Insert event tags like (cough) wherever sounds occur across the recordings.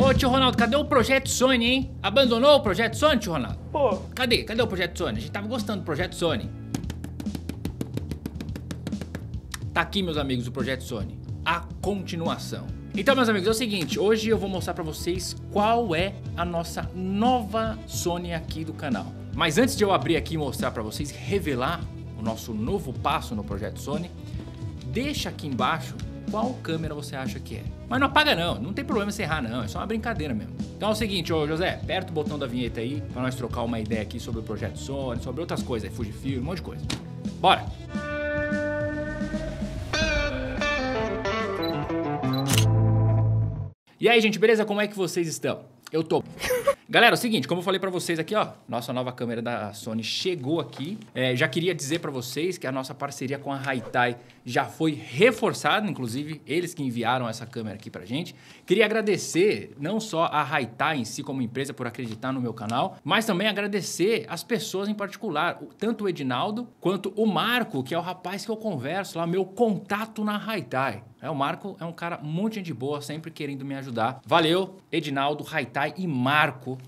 Ô tio Ronaldo, cadê o projeto Sony, hein? Abandonou o projeto Sony, tio Ronaldo? Pô. Cadê? Cadê o projeto Sony? A gente tava gostando do projeto Sony. Tá aqui, meus amigos, o projeto Sony. A continuação. Então, meus amigos, é o seguinte, hoje eu vou mostrar para vocês qual é a nossa nova Sony aqui do canal. Mas antes de eu abrir aqui e mostrar para vocês, revelar o nosso novo passo no projeto Sony, deixa aqui embaixo qual câmera você acha que é. Mas não apaga não, não tem problema você errar não, é só uma brincadeira mesmo. Então é o seguinte, ô José, aperta o botão da vinheta aí para nós trocar uma ideia aqui sobre o projeto Sony, sobre outras coisas, Fujifilm, um monte de coisa. Bora! E aí, gente, beleza? Como é que vocês estão? Eu tô (laughs) Galera, é o seguinte, como eu falei para vocês aqui, ó, nossa nova câmera da Sony chegou aqui. É, já queria dizer para vocês que a nossa parceria com a Haitai já foi reforçada, inclusive eles que enviaram essa câmera aqui pra gente. Queria agradecer não só a Haitai em si como empresa por acreditar no meu canal, mas também agradecer as pessoas em particular, tanto o Edinaldo quanto o Marco, que é o rapaz que eu converso lá, meu contato na Haitai. É, o Marco é um cara muito gente boa, sempre querendo me ajudar. Valeu, Edinaldo, Raitai e Marco,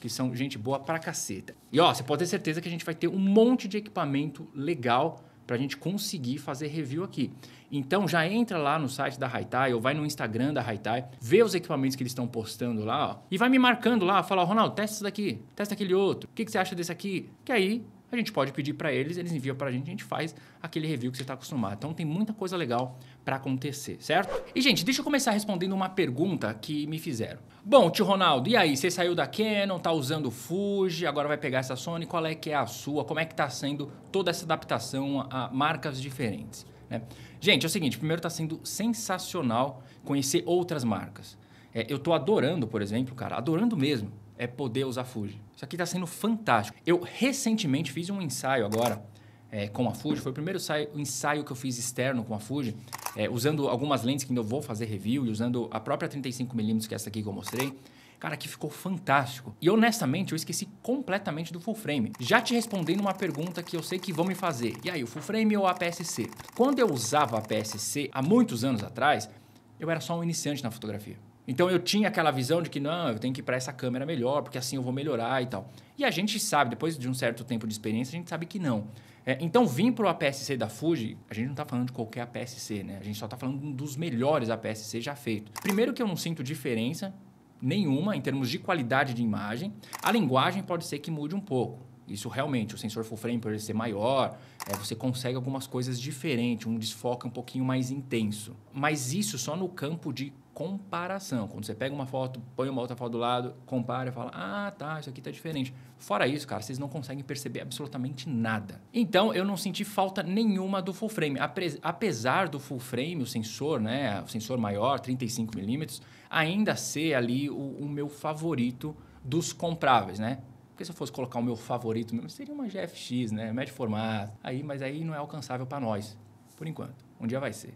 que são gente boa pra caceta. E ó, você pode ter certeza que a gente vai ter um monte de equipamento legal pra gente conseguir fazer review aqui. Então já entra lá no site da Haitai ou vai no Instagram da Haitai, vê os equipamentos que eles estão postando lá, ó, e vai me marcando lá, fala, Ronaldo, testa isso daqui, testa aquele outro, o que, que você acha desse aqui? Que aí a gente pode pedir para eles, eles enviam para a gente, a gente faz aquele review que você está acostumado. Então tem muita coisa legal para acontecer, certo? E gente, deixa eu começar respondendo uma pergunta que me fizeram. Bom, tio Ronaldo, e aí? Você saiu da Canon, tá usando Fuji, agora vai pegar essa Sony, qual é que é a sua? Como é que está sendo toda essa adaptação a marcas diferentes? Né? Gente, é o seguinte, primeiro está sendo sensacional conhecer outras marcas. É, eu estou adorando, por exemplo, cara, adorando mesmo é poder usar Fuji. Isso aqui está sendo fantástico. Eu recentemente fiz um ensaio agora é, com a Fuji, foi o primeiro ensaio, que eu fiz externo com a Fuji, é, usando algumas lentes que ainda eu vou fazer review e usando a própria 35mm, que é essa aqui que eu mostrei. Cara, que ficou fantástico. E honestamente, eu esqueci completamente do full frame. Já te respondendo uma pergunta que eu sei que vão me fazer. E aí, o full frame ou a APS-C? Quando eu usava a APS-C há muitos anos atrás, eu era só um iniciante na fotografia. Então eu tinha aquela visão de que não, eu tenho que ir para essa câmera melhor, porque assim eu vou melhorar e tal. E a gente sabe, depois de um certo tempo de experiência, a gente sabe que não. É, então vir para o APS-C da Fuji, a gente não está falando de qualquer APS-C, né? A gente só está falando dos melhores APS-C já feito. Primeiro que eu não sinto diferença nenhuma em termos de qualidade de imagem. A linguagem pode ser que mude um pouco. Isso realmente, o sensor full frame, por ele ser maior, é, você consegue algumas coisas diferentes, um desfoque um pouquinho mais intenso. Mas isso só no campo de comparação. Quando você pega uma foto, põe uma outra foto do lado, compara e fala: ah, tá, isso aqui tá diferente. Fora isso, cara, vocês não conseguem perceber absolutamente nada. Então, eu não senti falta nenhuma do full frame. Apesar do full frame, o sensor, né, o sensor maior, 35mm, ainda ser ali o, o meu favorito dos compráveis, né? Porque se eu fosse colocar o meu favorito mesmo, seria uma GFX, né? Médio formato. Aí, mas aí não é alcançável para nós, por enquanto. Um dia vai ser.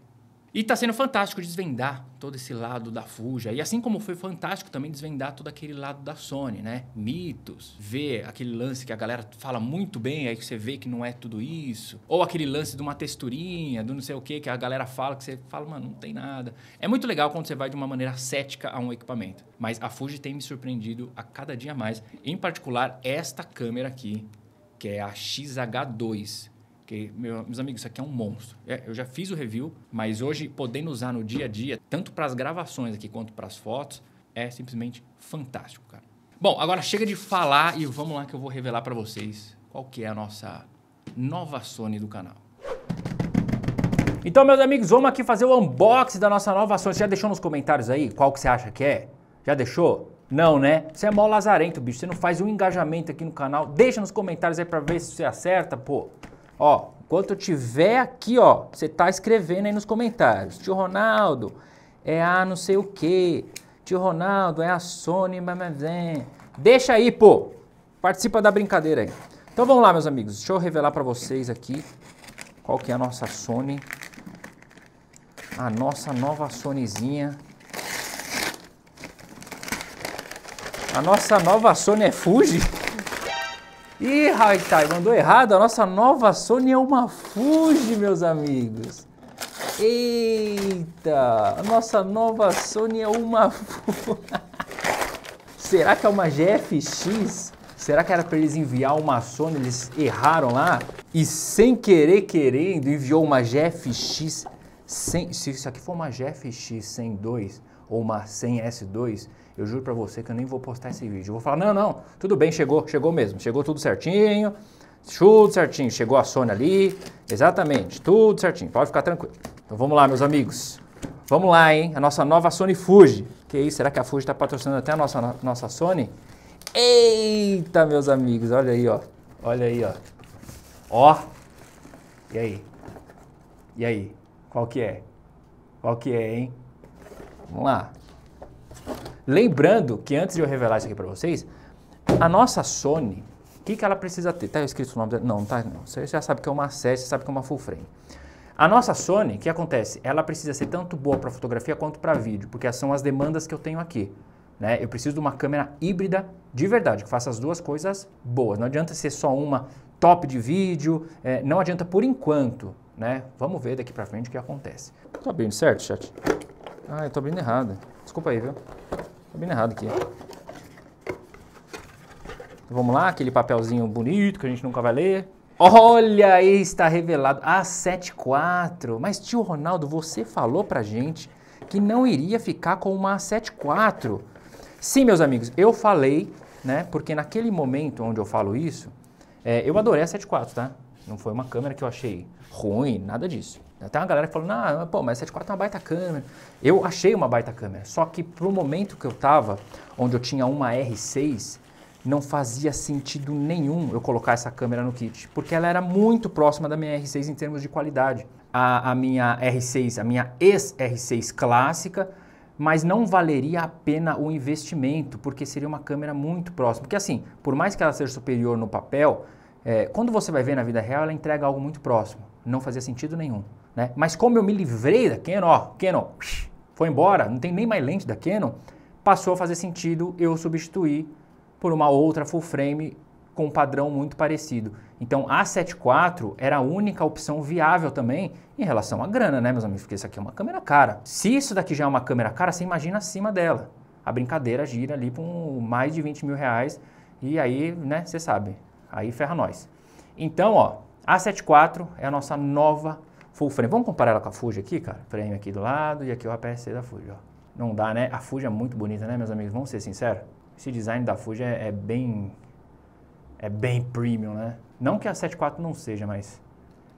E está sendo fantástico desvendar todo esse lado da Fuja. E assim como foi fantástico também desvendar todo aquele lado da Sony, né? Mitos, ver aquele lance que a galera fala muito bem, aí você vê que não é tudo isso. Ou aquele lance de uma texturinha, do não sei o que, que a galera fala, que você fala, mano, não tem nada. É muito legal quando você vai de uma maneira cética a um equipamento. Mas a Fuji tem me surpreendido a cada dia mais. Em particular, esta câmera aqui, que é a XH2 meu, meus amigos, isso aqui é um monstro. É, eu já fiz o review, mas hoje, podendo usar no dia a dia, tanto para as gravações aqui quanto para as fotos, é simplesmente fantástico, cara. Bom, agora chega de falar e vamos lá que eu vou revelar para vocês qual que é a nossa nova Sony do canal. Então, meus amigos, vamos aqui fazer o unboxing da nossa nova Sony. Você já deixou nos comentários aí qual que você acha que é? Já deixou? Não, né? Você é mó lazarento, bicho. Você não faz um engajamento aqui no canal. Deixa nos comentários aí pra ver se você acerta, pô. Ó, enquanto eu tiver aqui, ó, você tá escrevendo aí nos comentários. Tio Ronaldo é a não sei o quê. Tio Ronaldo é a Sony, mamãe. Deixa aí, pô. Participa da brincadeira aí. Então vamos lá, meus amigos. Deixa eu revelar para vocês aqui qual que é a nossa Sony. A nossa nova Sonyzinha. A nossa nova Sony é Fuji. Ih, Haitai, mandou errado. A nossa nova Sony é uma Fuji, meus amigos. Eita! A nossa nova Sony é uma Fuji. (laughs) Será que é uma GFX? Será que era para eles enviar uma Sony? Eles erraram lá? E sem querer, querendo, enviou uma GFX Sem... Se isso aqui for uma GFX 102, ou uma 100S2, eu juro para você que eu nem vou postar esse vídeo. Eu vou falar, não, não, tudo bem, chegou, chegou mesmo, chegou tudo certinho, tudo certinho, chegou a Sony ali, exatamente, tudo certinho, pode ficar tranquilo. Então vamos lá, meus amigos, vamos lá, hein, a nossa nova Sony Fuji. Que isso, será que a Fuji está patrocinando até a nossa, nossa Sony? Eita, meus amigos, olha aí, ó, olha aí, ó, ó, e aí, e aí, qual que é? Qual que é, hein? Vamos lá. Lembrando que antes de eu revelar isso aqui para vocês, a nossa Sony, o que, que ela precisa ter? Está escrito o nome dela? Não, não tá. Não. Você já sabe que é uma SES, você sabe que é uma full frame. A nossa Sony, o que acontece? Ela precisa ser tanto boa para fotografia quanto para vídeo, porque são as demandas que eu tenho aqui. Né? Eu preciso de uma câmera híbrida de verdade, que faça as duas coisas boas. Não adianta ser só uma top de vídeo, é, não adianta por enquanto. Né? Vamos ver daqui para frente o que acontece. Tá bem, certo, chat? Ah, eu tô abrindo errado. Desculpa aí, viu? Tô abrindo errado aqui. Então, vamos lá, aquele papelzinho bonito que a gente nunca vai ler. Olha aí, está revelado. a 74. Mas tio Ronaldo, você falou pra gente que não iria ficar com uma A74. Sim, meus amigos, eu falei, né? Porque naquele momento onde eu falo isso, é, eu adorei a 74, tá? Não foi uma câmera que eu achei ruim, nada disso. Até uma galera falou, nah, pô, mas 74 é uma baita câmera. Eu achei uma baita câmera, só que pro momento que eu tava, onde eu tinha uma R6, não fazia sentido nenhum eu colocar essa câmera no kit, porque ela era muito próxima da minha R6 em termos de qualidade. A, a minha R6, a minha ex-R6 clássica, mas não valeria a pena o investimento, porque seria uma câmera muito próxima. Porque assim, por mais que ela seja superior no papel, é, quando você vai ver na vida real, ela entrega algo muito próximo. Não fazia sentido nenhum. Né? Mas como eu me livrei da Canon, ó, Canon foi embora, não tem nem mais lente da Canon, passou a fazer sentido eu substituir por uma outra full frame com um padrão muito parecido. Então a 74 era a única opção viável também em relação à grana, né, meus amigos? Porque isso aqui é uma câmera cara. Se isso daqui já é uma câmera cara, você imagina acima dela. A brincadeira gira ali com mais de 20 mil reais e aí, né, você sabe, aí ferra nós. Então, ó, a 74 é a nossa nova full frame. Vamos comparar ela com a Fuji aqui, cara? Frame aqui do lado e aqui o APS-C da Fuji, ó. Não dá, né? A Fuji é muito bonita, né, meus amigos? Vamos ser sinceros? Esse design da Fuji é, é bem... É bem premium, né? Não que a 74 não seja, mas...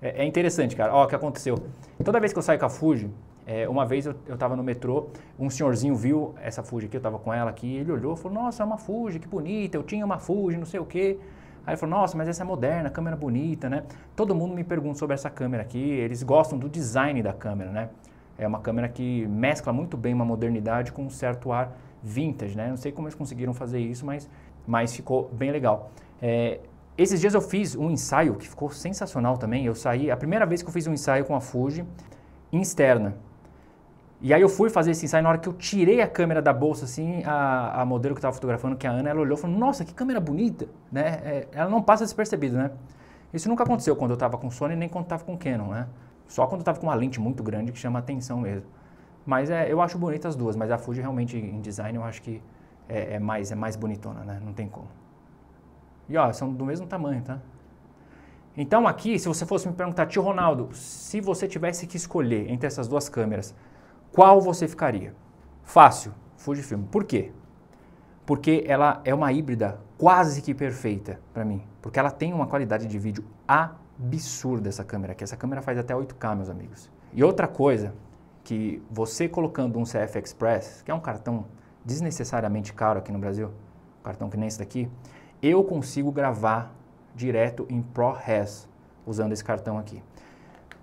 É, é interessante, cara. Ó, o que aconteceu. Toda vez que eu saio com a Fuji, é, uma vez eu, eu tava no metrô, um senhorzinho viu essa Fuji aqui, eu tava com ela aqui, ele olhou e falou, nossa, é uma Fuji, que bonita, eu tinha uma Fuji, não sei o quê. Aí ele falou, nossa, mas essa é moderna, câmera bonita, né? Todo mundo me pergunta sobre essa câmera aqui, eles gostam do design da câmera, né? É uma câmera que mescla muito bem uma modernidade com um certo ar vintage, né? Não sei como eles conseguiram fazer isso, mas, mas ficou bem legal. É, esses dias eu fiz um ensaio que ficou sensacional também. Eu saí, a primeira vez que eu fiz um ensaio com a Fuji, externa. E aí eu fui fazer esse ensaio, na hora que eu tirei a câmera da bolsa, assim, a, a modelo que estava fotografando, que é a Ana, ela olhou e falou, nossa, que câmera bonita, né? É, ela não passa despercebida, né? Isso nunca aconteceu quando eu estava com Sony, nem quando estava com Canon, né? Só quando eu estava com uma lente muito grande que chama atenção mesmo. Mas é, eu acho bonita as duas, mas a Fuji realmente, em design, eu acho que é, é mais, é mais bonitona, né? Não tem como. E ó, são do mesmo tamanho, tá? Então aqui, se você fosse me perguntar, tio Ronaldo, se você tivesse que escolher entre essas duas câmeras, qual você ficaria? Fácil, Fujifilm. Por quê? Porque ela é uma híbrida quase que perfeita para mim, porque ela tem uma qualidade de vídeo absurda essa câmera, que essa câmera faz até 8K, meus amigos. E outra coisa que você colocando um CF Express, que é um cartão desnecessariamente caro aqui no Brasil, um cartão que nem esse daqui, eu consigo gravar direto em ProRes usando esse cartão aqui.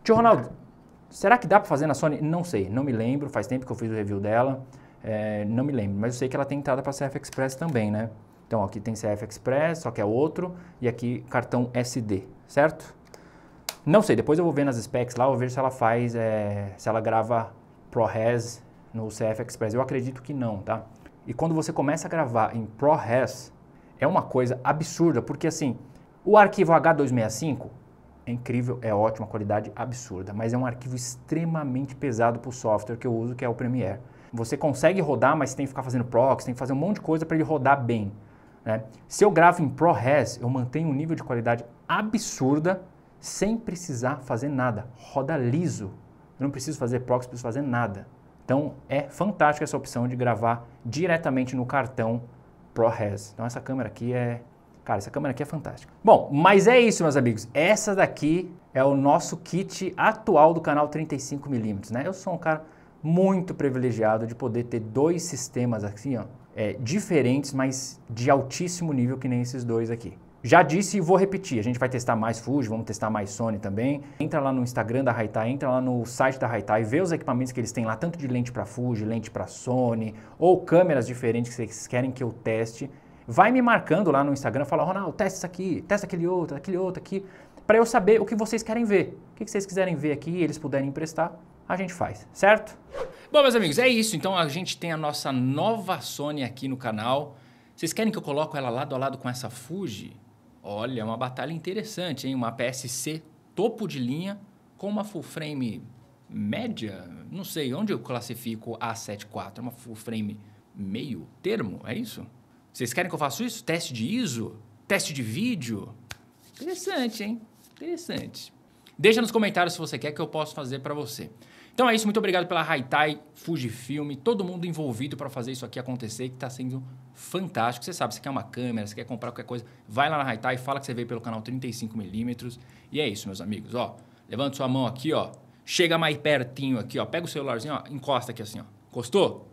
Tio Ronaldo, Será que dá para fazer na Sony? Não sei, não me lembro, faz tempo que eu fiz o review dela, é, não me lembro, mas eu sei que ela tem entrada para CF Express também, né? Então, ó, aqui tem CF Express, só que é outro, e aqui cartão SD, certo? Não sei, depois eu vou ver nas specs lá, vou ver se ela faz, é, se ela grava ProRes no CF Express. Eu acredito que não, tá? E quando você começa a gravar em ProRes, é uma coisa absurda, porque assim, o arquivo H265 é incrível, é ótimo, a qualidade absurda, mas é um arquivo extremamente pesado para o software que eu uso, que é o Premiere. Você consegue rodar, mas tem que ficar fazendo proxy, tem que fazer um monte de coisa para ele rodar bem. Né? Se eu gravo em ProRes, eu mantenho um nível de qualidade absurda sem precisar fazer nada. Roda liso. Eu não preciso fazer proxy, não preciso fazer nada. Então é fantástica essa opção de gravar diretamente no cartão ProRes. Então essa câmera aqui é Cara, essa câmera aqui é fantástica. Bom, mas é isso, meus amigos. Essa daqui é o nosso kit atual do canal 35mm, né? Eu sou um cara muito privilegiado de poder ter dois sistemas assim, ó, é, diferentes, mas de altíssimo nível que nem esses dois aqui. Já disse e vou repetir, a gente vai testar mais Fuji, vamos testar mais Sony também. Entra lá no Instagram da Haitai, entra lá no site da Haitai, vê os equipamentos que eles têm lá, tanto de lente para Fuji, lente para Sony, ou câmeras diferentes que vocês querem que eu teste. Vai me marcando lá no Instagram, fala, Ronaldo, testa isso aqui, testa aquele outro, aquele outro aqui, para eu saber o que vocês querem ver. O que vocês quiserem ver aqui e eles puderem emprestar, a gente faz, certo? Bom, meus amigos, é isso. Então a gente tem a nossa nova Sony aqui no canal. Vocês querem que eu coloque ela lado a lado com essa Fuji? Olha, é uma batalha interessante, hein? Uma PSC topo de linha com uma full frame média, não sei onde eu classifico a A74, é uma full frame meio termo, é isso? Vocês querem que eu faça isso? Teste de ISO? Teste de vídeo? Interessante, hein? Interessante. Deixa nos comentários se você quer que eu possa fazer para você. Então é isso, muito obrigado pela Haitai, Fujifilm, todo mundo envolvido para fazer isso aqui acontecer, que está sendo fantástico. Você sabe, você quer uma câmera, você quer comprar qualquer coisa, vai lá na Haitai, fala que você veio pelo canal 35mm. E é isso, meus amigos, ó. Levanta sua mão aqui, ó. Chega mais pertinho aqui, ó. Pega o celularzinho, ó. Encosta aqui assim, ó. Gostou?